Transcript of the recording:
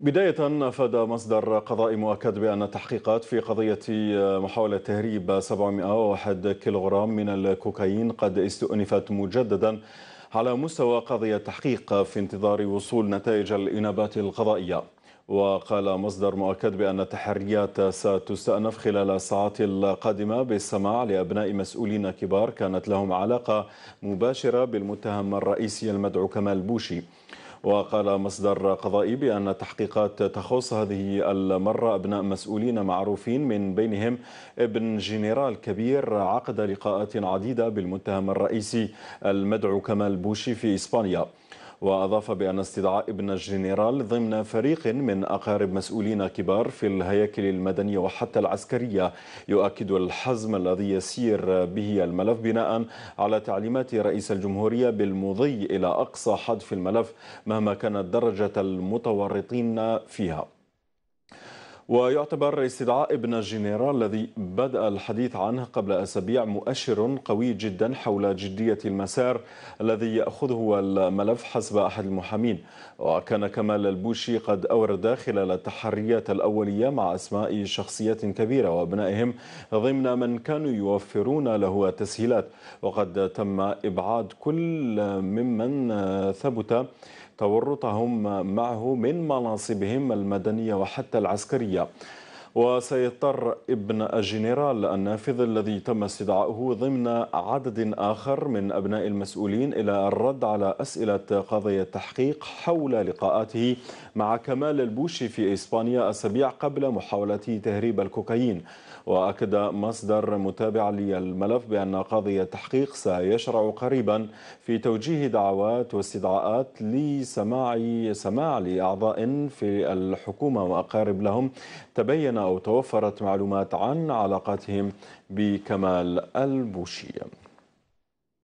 بداية أفاد مصدر قضائي مؤكد بأن التحقيقات في قضية آه، محاولة تهريب 701 كيلوغرام من الكوكايين قد استؤنفت مجددا على مستوى قضية تحقيق في انتظار وصول نتائج الإنابات القضائية وقال مصدر مؤكد بأن التحريات ستستأنف خلال الساعات القادمة بالسماع لأبناء مسؤولين كبار كانت لهم علاقة مباشرة بالمتهم الرئيسي المدعو كمال بوشي وقال مصدر قضائي بأن تحقيقات تخص هذه المرة أبناء مسؤولين معروفين من بينهم ابن جنرال كبير عقد لقاءات عديدة بالمتهم الرئيسي المدعو كمال بوشي في إسبانيا وأضاف بأن استدعاء ابن الجنرال ضمن فريق من أقارب مسؤولين كبار في الهياكل المدنية وحتى العسكرية يؤكد الحزم الذي يسير به الملف بناء على تعليمات رئيس الجمهورية بالمضي إلى أقصى حد في الملف مهما كانت درجة المتورطين فيها ويعتبر استدعاء ابن الجنرال الذي بدأ الحديث عنه قبل أسابيع مؤشر قوي جدا حول جدية المسار الذي يأخذه الملف حسب أحد المحامين وكان كمال البوشي قد أورد خلال التحريات الأولية مع أسماء شخصيات كبيرة وأبنائهم ضمن من كانوا يوفرون له التسهيلات وقد تم إبعاد كل ممن ثبت تورطهم معه من مناصبهم المدنية وحتى العسكرية وسيضطر ابن الجنرال النافذ الذي تم استدعائه ضمن عدد آخر من أبناء المسؤولين إلى الرد على أسئلة قضايا التحقيق حول لقاءاته مع كمال البوشي في إسبانيا السبيع قبل محاولة تهريب الكوكايين وأكد مصدر متابع للملف بأن قاضي التحقيق سيشرع قريبا في توجيه دعوات واستدعاءات لسماع سماع لأعضاء في الحكومة وأقارب لهم تبين أو توفرت معلومات عن علاقاتهم بكمال البوشية